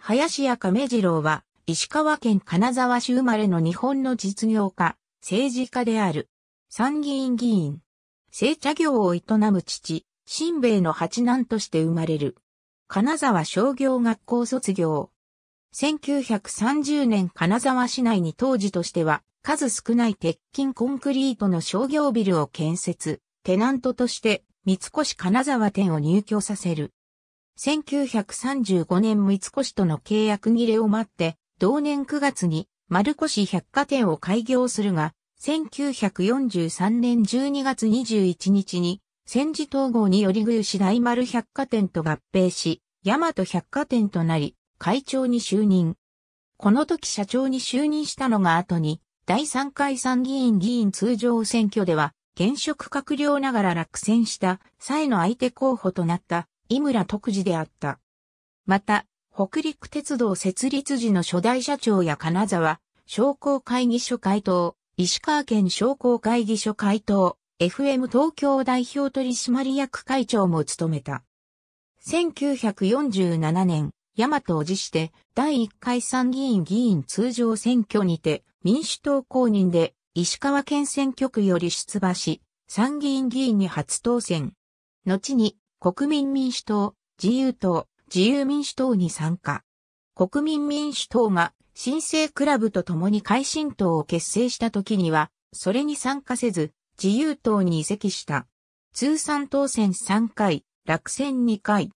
林家亀次郎は、石川県金沢市生まれの日本の実業家、政治家である。参議院議員。製茶業を営む父、新兵の八男として生まれる。金沢商業学校卒業。1930年金沢市内に当時としては数少ない鉄筋コンクリートの商業ビルを建設、テナントとして三越金沢店を入居させる。1935年三越との契約切れを待って、同年9月に丸越百貨店を開業するが、1943年12月21日に、戦時統合により牛大丸百貨店と合併し、大和百貨店となり、会長に就任。この時社長に就任したのが後に、第3回参議院議員通常選挙では、現職閣僚ながら落選した際の相手候補となった井村徳次であった。また、北陸鉄道設立時の初代社長や金沢、商工会議所会頭、石川県商工会議所会頭、FM 東京代表取締役会長も務めた。1947年、大和を辞して第1回参議院議員通常選挙にて民主党公認で石川県選挙区より出馬し、参議院議員に初当選。後に国民民主党、自由党、自由民主党に参加。国民民主党が新生クラブと共に改新党を結成した時には、それに参加せず、自由党に移籍した。通算当選3回、落選2回。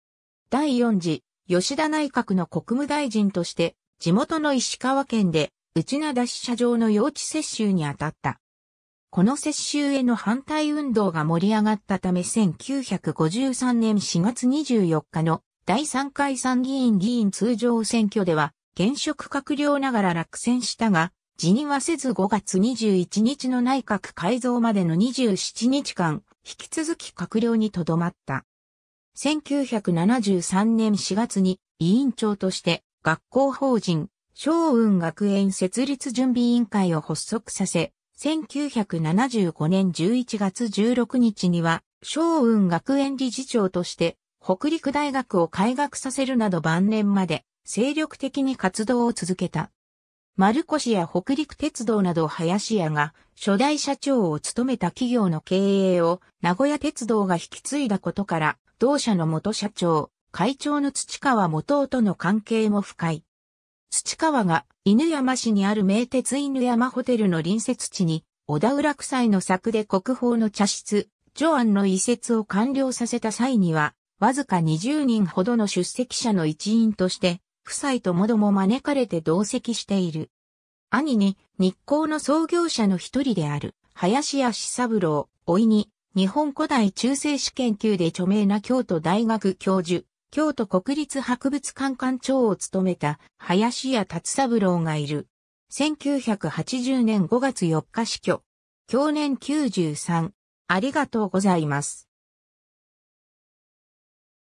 第4次、吉田内閣の国務大臣として、地元の石川県で、内灘支社場の用地接収に当たった。この接収への反対運動が盛り上がったため1953年4月24日の第3回参議院議員通常選挙では現職閣僚ながら落選したが辞任はせず5月21日の内閣改造までの27日間引き続き閣僚にとどまった。1973年4月に委員長として学校法人、小雲学園設立準備委員会を発足させ、1975年11月16日には、小雲学園理事長として、北陸大学を開学させるなど晩年まで、精力的に活動を続けた。丸越や北陸鉄道など林家が初代社長を務めた企業の経営を名古屋鉄道が引き継いだことから、同社の元社長、会長の土川元夫との関係も深い。土川が犬山市にある名鉄犬山ホテルの隣接地に、小田浦夫妻の作で国宝の茶室、ジョアンの移設を完了させた際には、わずか20人ほどの出席者の一員として、夫妻ともども招かれて同席している。兄に、日光の創業者の一人である、林家志三郎、老いに、日本古代中世史研究で著名な京都大学教授、京都国立博物館館長を務めた林家達三郎がいる。1980年5月4日死去。去年93。ありがとうございます。